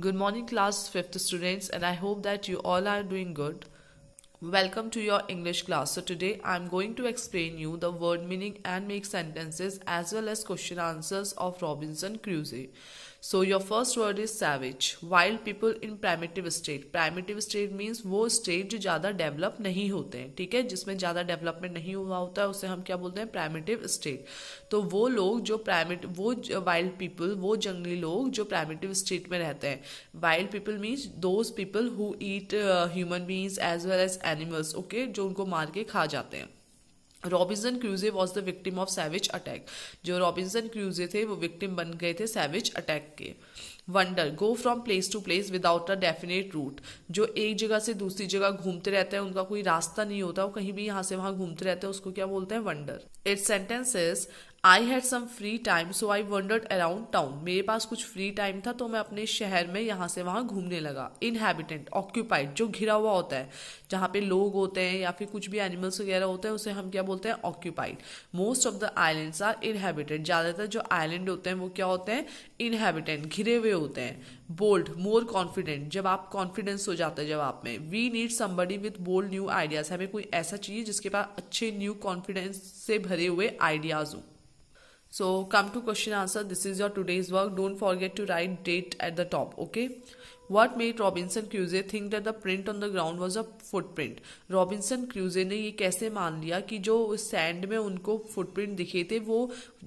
Good morning, class 5th students, and I hope that you all are doing good. Welcome to your English class. So, today I am going to explain you the word meaning and make sentences as well as question answers of Robinson Crusoe. So your first word is savage wild people in primitive state primitive state means वो स्टेट जो ज़्यादा develop नहीं होते हैं ठीक है जिसमें ज़्यादा डेवलपमेंट नहीं हुआ होता है उसे हम क्या बोलते हैं प्राइमेटिव स्टेट तो वो लोग जो प्राइमेट वो वाइल्ड पीपल वो जंगली लोग जो प्राइमेटिव स्टेट में रहते हैं wild people means those people who eat human beings as well as animals okay जो उनको मार के खा जाते हैं Robinson Crusoe was the victim of savage attack जो रॉबिन्सन क्रूजे थे वो विक्टिम बन गए थे सैविज अटैक के wander go from place to place without a definite route जो एक जगह से दूसरी जगह घूमते रहते हैं उनका कोई रास्ता नहीं होता वो कहीं भी यहाँ से वहां घूमते रहते हैं उसको क्या बोलते हैं wander it sentence is I had some free time so I wandered around town मेरे पास कुछ फ्री टाइम था तो मैं अपने शहर में यहाँ से वहाँ घूमने लगा इनहेबिटेंट ऑक्यूपाइड जो घिरा हुआ होता है जहाँ पे लोग होते हैं या फिर कुछ भी एनिमल्स वगैरह होते हैं उसे हम क्या बोलते हैं occupied most of the islands are inhabited ज़्यादातर जो आइलैंड होते हैं वो क्या होते हैं इनहेबिटेंट घिरे हुए होते हैं बोल्ड मोर कॉन्फिडेंट जब आप कॉन्फिडेंस हो जाता है जब आप में we need somebody with bold new ideas हमें कोई ऐसा चाहिए जिसके पास अच्छे न्यू कॉन्फिडेंस से भरे हुए आइडियाज़ हों so come to question answer this is your today's work don't forget to write date at the top okay What made Robinson Crusoe think that the print on the ground was a footprint? Robinson Crusoe ने ये कैसे मान लिया कि जो sand में उनको footprint दिखे थे वो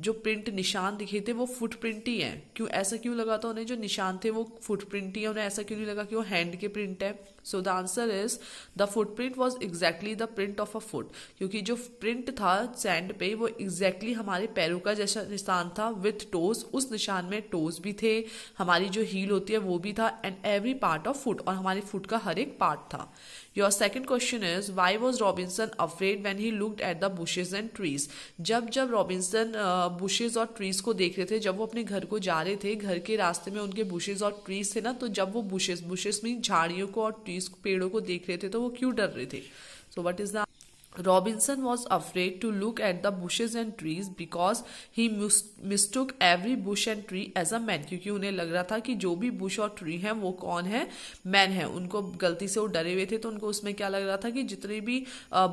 जो प्रिंट निशान दिखे थे वो फुटप्रिंट ही हैं क्यों ऐसा क्यों लगा था उन्हें जो निशान थे वो फुटप्रिंट ही है उन्हें ऐसा क्यों नहीं लगा कि वो हैंड के प्रिंट है so the answer is the footprint was exactly the print of a foot क्योंकि जो प्रिंट था सैंड पे वो एग्जैक्टली exactly हमारे पैरों का जैसा निशान था विथ टोज उस निशान में टोज भी थे हमारी जो हील होती है वो भी था and every part of foot और हमारे फूड का हर एक पार्ट था your second question is why was Robinson afraid when he looked at the bushes and trees जब जब रॉबिन्सन बुशेज और ट्रीज को देख रहे थे जब वो अपने घर को जा रहे थे घर के रास्ते में उनके बुशेज और ट्रीज थे ना तो जब वो बुशेज बुशेज मीन झाड़ियों को और ट्रीज पेड़ों को देख रहे थे तो वो क्यों डर रहे थे so what is the Robinson was afraid to look at the bushes and trees because he mistook every bush and tree as a man क्योंकि उन्हें लग रहा था कि जो भी बुश और ट्री हैं वो कौन है मैन है उनको गलती से वो डरे हुए थे तो उनको उसमें क्या लग रहा था कि जितने भी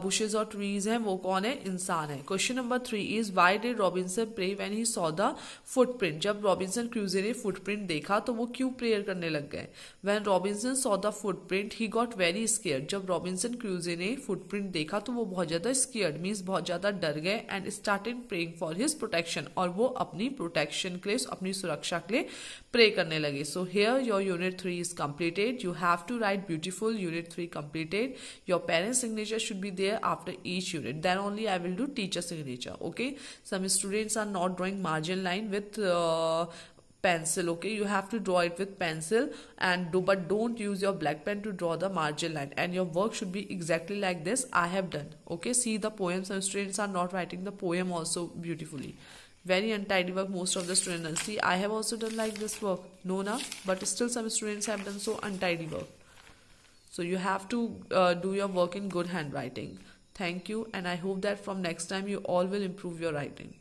बुशेज और ट्रीज हैं वो कौन है इंसान है question number three is why did Robinson pray when he saw the footprint जब रॉबिन्सन क्रूजे ने फुटप्रिंट देखा तो वो क्यों प्रेयर करने लग गए when Robinson saw the footprint he got very scared जब रॉबिन्सन क्रूजे ने फुटप्रिंट देखा तो वो बहुत ज़्यादा स्केयर्ड मीन्स बहुत ज़्यादा डर गए and started praying for his protection और वो अपनी प्रोटेक्शन के लिए अपनी सुरक्षा के लिए प्रे करने लगे so here your unit three is completed you have to write beautiful unit three completed your parents signature should be there after each unit then only I will do teacher signature okay some students are not drawing margin line with pencil okay you have to draw it with pencil and do but don't use your black pen to draw the margin line and your work should be exactly like this I have done okay see the poem some students are not writing the poem also beautifully very untidy work most of the students see I have also done like this work no na but still some students have done so untidy work so you have to uh, do your work in good handwriting thank you and I hope that from next time you all will improve your writing